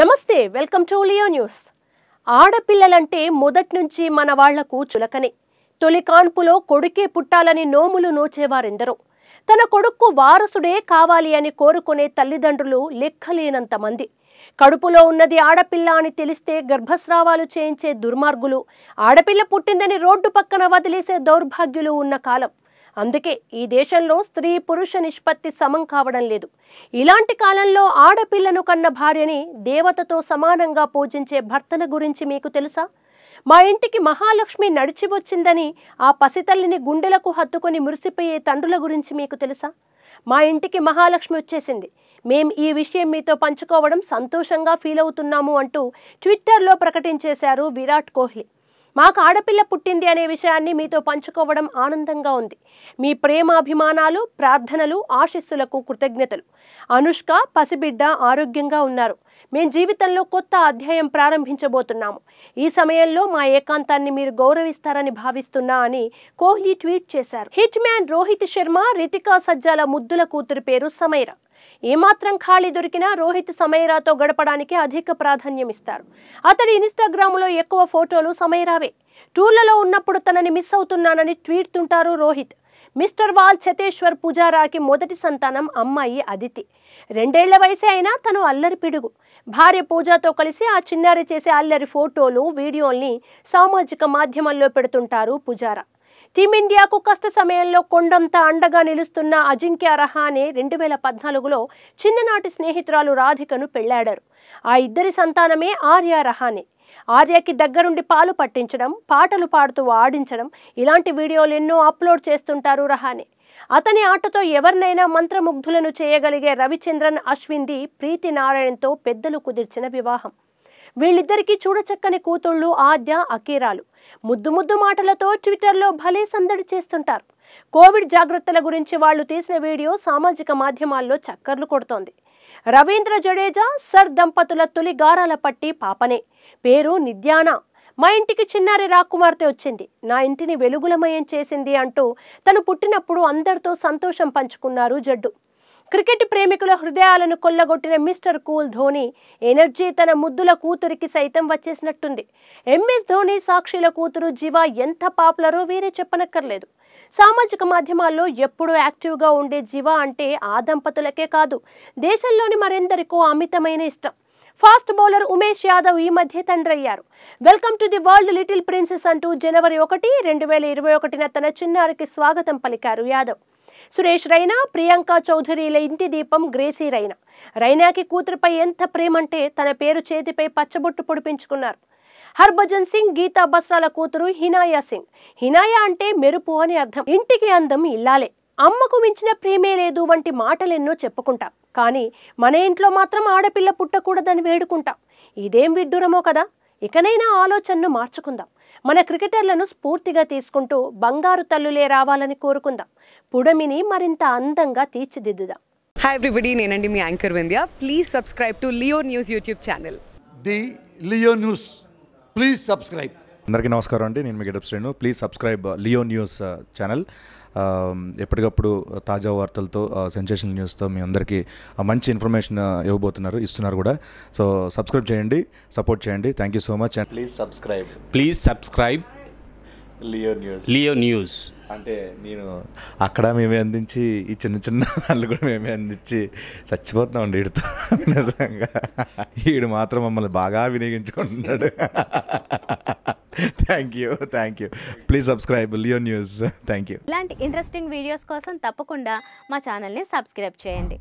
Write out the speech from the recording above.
నమస్తే welcome to Leo News ఆడపిల్లలంటే మొదటి నుంచి మన వాళ్లకు చులకనే తొలి కాన్పులో కొడుకే పుట్టాలని నోములు నోచేవారెందరో తన కొడుక్కు వారసుడే కావాలి అని కోరుకునే తల్లిదండ్రులు లెక్కలేనంత మంది కడుపులో ఉన్నది ఆడపిల్ల అని తెలిస్తే గర్భస్రావాలు చేయించే దుర్మార్గులు ఆడపిల్ల పుట్టిందని రోడ్డు పక్కన వదిలేసే దౌర్భాగ్యులు ఉన్న కాలం అందుకే ఈ దేశంలో స్త్రీ పురుష నిష్పత్తి సమం కావడం లేదు ఇలాంటి కాలంలో ఆడపిల్లను కన్న భార్యని దేవతతో సమానంగా పూజించే భర్తన గురించి మీకు తెలుసా మా ఇంటికి మహాలక్ష్మి నడిచి వచ్చిందని ఆ పసితల్లిని గుండెలకు హత్తుకొని మురిసిపోయే తండ్రుల గురించి మీకు తెలుసా మా ఇంటికి మహాలక్ష్మి వచ్చేసింది మేం ఈ విషయం మీతో పంచుకోవడం సంతోషంగా ఫీల్ అవుతున్నాము అంటూ ట్విట్టర్లో ప్రకటించేశారు విరాట్ కోహ్లీ మాకు ఆడపిల్ల పుట్టింది అనే విషయాన్ని మీతో పంచుకోవడం ఆనందంగా ఉంది మీ ప్రేమాభిమానాలు ప్రార్థనలు ఆశిస్సులకు కృతజ్ఞతలు అనుష్క పసిబిడ్డ ఆరోగ్యంగా ఉన్నారు మేం జీవితంలో కొత్త అధ్యాయం ప్రారంభించబోతున్నాము ఈ సమయంలో మా ఏకాంతాన్ని మీరు గౌరవిస్తారని భావిస్తున్నా అని కోహ్లీ ట్వీట్ చేశారు హిట్ మ్యాన్ రోహిత్ శర్మ రితికా సజ్జాల ముద్దుల కూతురు పేరు సమైరా ఏమాత్రం ఖాళీ దొరికినా రోహిత్ సమయరాతో గడపడానికి అధిక ప్రాధాన్యం ఇస్తారు అతడి ఇన్స్టాగ్రామ్లో ఎక్కువ ఫోటోలు సమయరావే టూర్లలో ఉన్నప్పుడు తనని మిస్ అవుతున్నానని ట్వీట్తుంటారు రోహిత్ మిస్టర్ వాల్ చతేశ్వర్ పుజారాకి మొదటి సంతానం అమ్మాయి అదితి రెండేళ్ల వయసే అయినా తను అల్లరి పిడుగు భార్య పూజాతో కలిసి ఆ చిన్నారి చేసే అల్లరి ఫోటోలు వీడియోల్ని సామాజిక మాధ్యమాల్లో పెడుతుంటారు పుజారా టీమిండియాకు కష్ట సమయంలో కొండంతా అండగా నిలుస్తున్న అజింక్య రహానే రెండు వేల పద్నాలుగులో చిన్ననాటి స్నేహితురాలు రాధికను పెళ్లాడారు ఆ ఇద్దరి సంతానమే ఆర్య రహానే ఆర్యకి దగ్గరుండి పాలు పట్టించడం పాటలు పాడుతూ ఆడించడం ఇలాంటి వీడియోలు ఎన్నో అప్లోడ్ చేస్తుంటారు రహానే అతని ఆటతో ఎవరినైనా మంత్రముగ్ధులను చేయగలిగే రవిచంద్రన్ అశ్విన్ది ప్రీతి నారాయణ్తో పెద్దలు కుదిర్చిన వివాహం వీళ్ళిద్దరికీ చూడచక్కని కూతుళ్ళు ఆద్య అకీరాలు ముద్దు ముద్దు మాటలతో ట్విట్టర్లో భలే సందడి చేస్తుంటారు కోవిడ్ జాగ్రత్తల గురించి వాళ్ళు తీసిన వీడియో సామాజిక మాధ్యమాల్లో చక్కర్లు కొడుతోంది రవీంద్ర జడేజా సర్ దంపతుల తొలి గారాల పట్టి పాపనే పేరు నిద్యానా మా ఇంటికి చిన్నారి రాకుమార్తె వచ్చింది నా ఇంటిని వెలుగులమయం చేసింది అంటూ తను పుట్టినప్పుడు అందరితో సంతోషం పంచుకున్నారు జడ్డు క్రికెట్ ప్రేమికుల హృదయాలను కొల్లగొట్టిన మిస్టర్ కూల్ ధోని ఎనర్జీ తన ముద్దుల కూతురికి సైతం వచ్చేసినట్టుంది ఎంఎస్ ధోని సాక్షిల కూతురు జీవా ఎంత పాపులరో వీరే చెప్పనక్కర్లేదు సామాజిక మాధ్యమాల్లో ఎప్పుడూ యాక్టివ్గా ఉండే జీవా అంటే ఆ దంపతులకే కాదు దేశంలోని మరెందరికో అమితమైన ఇష్టం ఫాస్ట్ బౌలర్ ఉమేష్ యాదవ్ ఈ మధ్య తండ్రి అయ్యారు welcome to the world little princess అంటూ జనవరి ఒకటి రెండు వేల ఇరవై ఒకటిన తన చిన్నారికి స్వాగతం పలికారు యాదవ్ సురేష్ రైనా ప్రియాంక చౌదరిల ఇంటి దీపం గ్రేసీ రైనా రైనాకి కూతురుపై ఎంత ప్రేమంటే తన పేరు చేతిపై పచ్చబొట్టు పొడిపించుకున్నారు హర్భజన్ సింగ్ గీతా బస్రాల కూతురు హినాయా సింగ్ హినాయా అంటే మెరుపు అని అర్థం ఇంటికి అందం ఇల్లాలే అమ్మకు మించిన ప్రేమే లేదు వంటి మాటలెన్నో చెప్పుకుంటాం కానీ మన ఇంట్లో మాత్రం ఆడపిల్ల పుట్టకూడదని వేడుకుంటాం ఇదేం విడ్డూరమో కదా ఇకనైనా ఆలోచనను మార్చుకుందాం మన క్రికెటర్లను స్ఫూర్తిగా తీసుకుంటూ బంగారు తల్లులే రావాలని కోరుకుందాం పుడమిని మరింత అందంగా తీర్చిదిద్దుదాం హాయ్ ఎవ్రీబడి నేనండి మీ anchor Vindhya please subscribe to Leo News YouTube channel the Leo News please subscribe అందరికీ నమస్కారం అండి నేను మీ getup Srinu please subscribe Leo News channel ఎప్పటికప్పుడు తాజా వార్తలతో సెన్సేషన్ న్యూస్తో మీ అందరికీ మంచి ఇన్ఫర్మేషన్ ఇవ్వబోతున్నారు ఇస్తున్నారు కూడా సో సబ్స్క్రైబ్ చేయండి సపోర్ట్ చేయండి thank you so much and please subscribe please subscribe Leo News Leo News అంటే నేను అక్కడ మేమే అందించి ఈ చిన్న చిన్న వాళ్ళు కూడా మేమే అందించి చచ్చిపోతున్నాం అండి వీడితో నిజంగా వీడు మాత్రం మమ్మల్ని బాగా వినియోగించుకుంటున్నాడు thank you thank you please subscribe Leo News thank you ఇలాంటి ఇంట్రెస్టింగ్ వీడియోస్ కోసం తప్పకుండా మా ఛానల్ని సబ్స్క్రైబ్ చేయండి